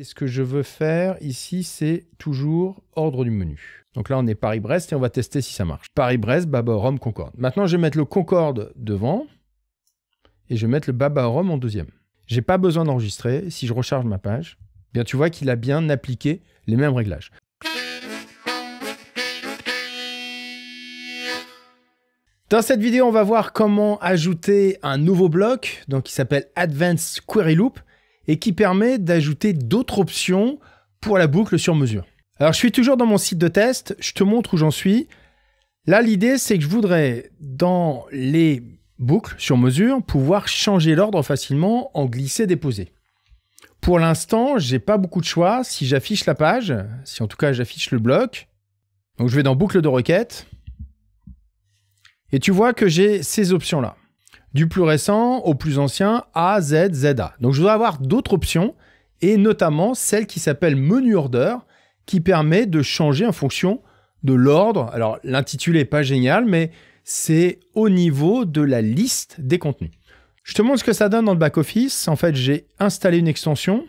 Et ce que je veux faire ici, c'est toujours ordre du menu. Donc là, on est Paris-Brest et on va tester si ça marche. Paris-Brest, Baba Rome, Concorde. Maintenant, je vais mettre le Concorde devant et je vais mettre le Baba Rome en deuxième. J'ai pas besoin d'enregistrer. Si je recharge ma page, eh bien tu vois qu'il a bien appliqué les mêmes réglages. Dans cette vidéo, on va voir comment ajouter un nouveau bloc donc qui s'appelle Advanced Query Loop et qui permet d'ajouter d'autres options pour la boucle sur mesure. Alors je suis toujours dans mon site de test, je te montre où j'en suis. Là l'idée c'est que je voudrais dans les boucles sur mesure pouvoir changer l'ordre facilement en glisser-déposer. Pour l'instant, j'ai pas beaucoup de choix. Si j'affiche la page, si en tout cas j'affiche le bloc, donc je vais dans boucle de requête, et tu vois que j'ai ces options-là du plus récent au plus ancien, A, Z, a Donc je voudrais avoir d'autres options, et notamment celle qui s'appelle menu order, qui permet de changer en fonction de l'ordre. Alors l'intitulé n'est pas génial, mais c'est au niveau de la liste des contenus. Je te montre ce que ça donne dans le back-office. En fait, j'ai installé une extension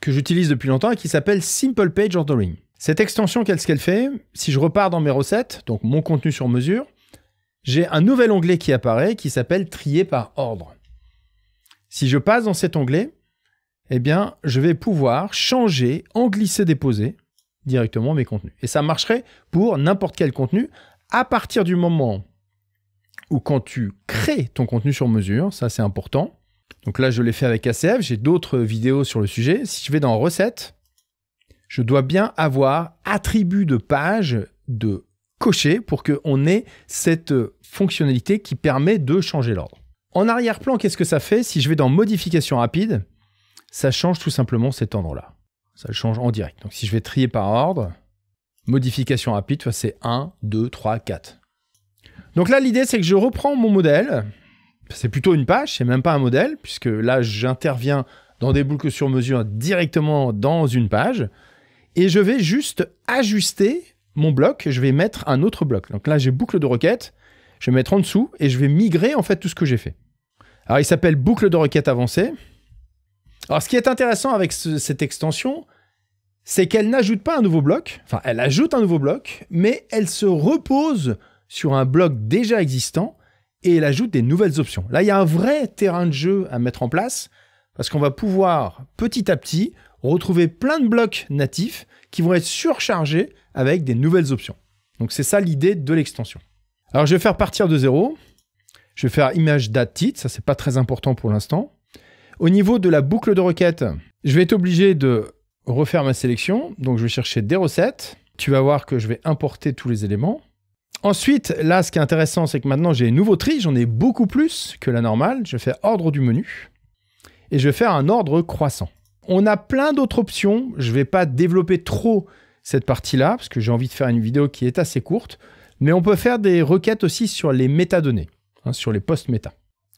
que j'utilise depuis longtemps et qui s'appelle Simple Page Ordering. Cette extension, qu'est-ce qu'elle fait Si je repars dans mes recettes, donc mon contenu sur mesure, j'ai un nouvel onglet qui apparaît qui s'appelle trier par ordre. Si je passe dans cet onglet, eh bien, je vais pouvoir changer en glisser-déposer directement mes contenus. Et ça marcherait pour n'importe quel contenu à partir du moment où quand tu crées ton contenu sur mesure, ça c'est important. Donc là, je l'ai fait avec ACF, j'ai d'autres vidéos sur le sujet. Si je vais dans recettes, je dois bien avoir attribut de page de Cocher pour qu'on ait cette euh, fonctionnalité qui permet de changer l'ordre. En arrière-plan, qu'est-ce que ça fait Si je vais dans modification rapide, ça change tout simplement cet ordre-là. Ça le change en direct. Donc si je vais trier par ordre, modification rapide, c'est 1, 2, 3, 4. Donc là, l'idée, c'est que je reprends mon modèle. C'est plutôt une page, c'est même pas un modèle, puisque là, j'interviens dans des boucles sur mesure directement dans une page. Et je vais juste ajuster mon bloc, je vais mettre un autre bloc. Donc là, j'ai boucle de requête, je vais mettre en dessous et je vais migrer en fait tout ce que j'ai fait. Alors il s'appelle boucle de requête avancée. Alors ce qui est intéressant avec cette extension, c'est qu'elle n'ajoute pas un nouveau bloc, enfin elle ajoute un nouveau bloc, mais elle se repose sur un bloc déjà existant et elle ajoute des nouvelles options. Là, il y a un vrai terrain de jeu à mettre en place parce qu'on va pouvoir petit à petit retrouver plein de blocs natifs qui vont être surchargés avec des nouvelles options. Donc c'est ça l'idée de l'extension. Alors je vais faire partir de zéro. Je vais faire image date titre, ça c'est pas très important pour l'instant. Au niveau de la boucle de requête, je vais être obligé de refaire ma sélection. Donc je vais chercher des recettes. Tu vas voir que je vais importer tous les éléments. Ensuite, là, ce qui est intéressant, c'est que maintenant j'ai un nouveau tri, j'en ai beaucoup plus que la normale. Je fais ordre du menu et je vais faire un ordre croissant on a plein d'autres options. Je ne vais pas développer trop cette partie-là, parce que j'ai envie de faire une vidéo qui est assez courte. Mais on peut faire des requêtes aussi sur les métadonnées, hein, sur les post-méta.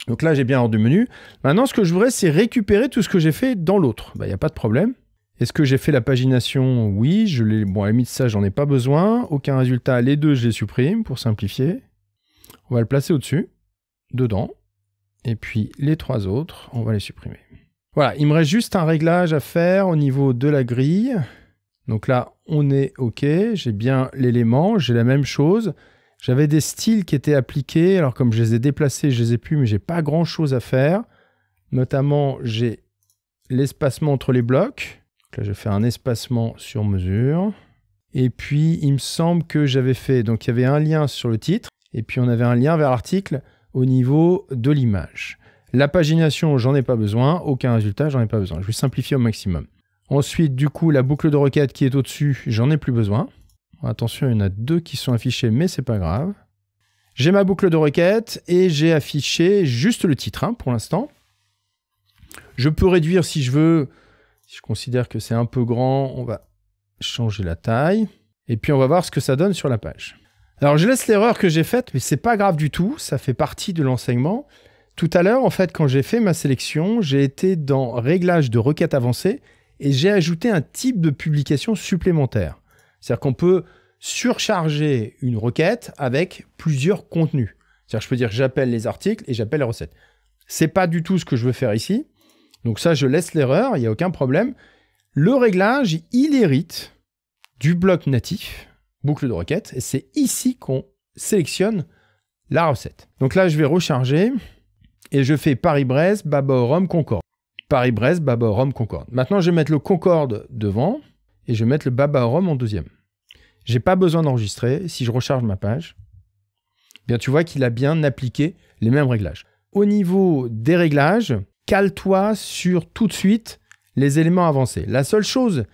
Donc là, j'ai bien hors du menu. Maintenant, ce que je voudrais, c'est récupérer tout ce que j'ai fait dans l'autre. Il bah, n'y a pas de problème. Est-ce que j'ai fait la pagination Oui, je l'ai. Bon, à la limite, ça, j'en ai pas besoin. Aucun résultat. Les deux, je les supprime pour simplifier. On va le placer au-dessus, dedans. Et puis les trois autres, on va les supprimer. Voilà, il me reste juste un réglage à faire au niveau de la grille. Donc là, on est OK, j'ai bien l'élément, j'ai la même chose. J'avais des styles qui étaient appliqués, alors comme je les ai déplacés, je les ai pu, mais j'ai pas grand-chose à faire. Notamment, j'ai l'espacement entre les blocs. Donc là, vais fais un espacement sur mesure. Et puis, il me semble que j'avais fait, donc il y avait un lien sur le titre, et puis on avait un lien vers l'article au niveau de l'image. La pagination, j'en ai pas besoin. Aucun résultat, j'en ai pas besoin. Je vais simplifier au maximum. Ensuite, du coup, la boucle de requête qui est au-dessus, j'en ai plus besoin. Attention, il y en a deux qui sont affichés, mais c'est pas grave. J'ai ma boucle de requête et j'ai affiché juste le titre hein, pour l'instant. Je peux réduire si je veux. Si je considère que c'est un peu grand, on va changer la taille. Et puis on va voir ce que ça donne sur la page. Alors je laisse l'erreur que j'ai faite, mais c'est pas grave du tout, ça fait partie de l'enseignement. Tout à l'heure, en fait, quand j'ai fait ma sélection, j'ai été dans réglage de requête avancée et j'ai ajouté un type de publication supplémentaire. C'est-à-dire qu'on peut surcharger une requête avec plusieurs contenus. C'est-à-dire je peux dire j'appelle les articles et j'appelle les recettes. C'est pas du tout ce que je veux faire ici. Donc ça, je laisse l'erreur, il n'y a aucun problème. Le réglage, il hérite du bloc natif, boucle de requête, et c'est ici qu'on sélectionne la recette. Donc là, je vais recharger et je fais Paris-Brest, Baba-Rome, Concorde. Paris-Brest, Baba-Rome, Concorde. Maintenant, je vais mettre le Concorde devant et je vais mettre le Babaorum rome en deuxième. J'ai pas besoin d'enregistrer. Si je recharge ma page, eh bien tu vois qu'il a bien appliqué les mêmes réglages. Au niveau des réglages, cale-toi sur tout de suite les éléments avancés. La seule chose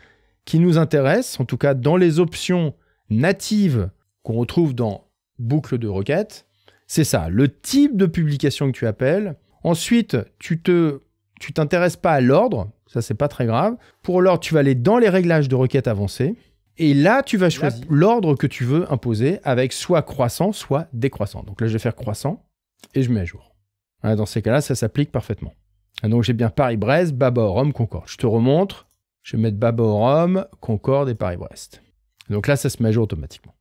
qui nous intéresse, en tout cas dans les options natives qu'on retrouve dans boucle de requête, c'est ça, le type de publication que tu appelles. Ensuite, tu te, tu t'intéresses pas à l'ordre, ça c'est pas très grave. Pour l'ordre, tu vas aller dans les réglages de requête avancées. Et là, tu vas choisir l'ordre que tu veux imposer avec soit croissant, soit décroissant. Donc là, je vais faire croissant et je mets à jour. Hein, dans ces cas-là, ça s'applique parfaitement. Hein, donc j'ai bien Paris-Brest, Baba-Rome, Concorde. Je te remontre, je vais mettre Baba-Rome, Concorde et Paris-Brest. Donc là, ça se met à jour automatiquement.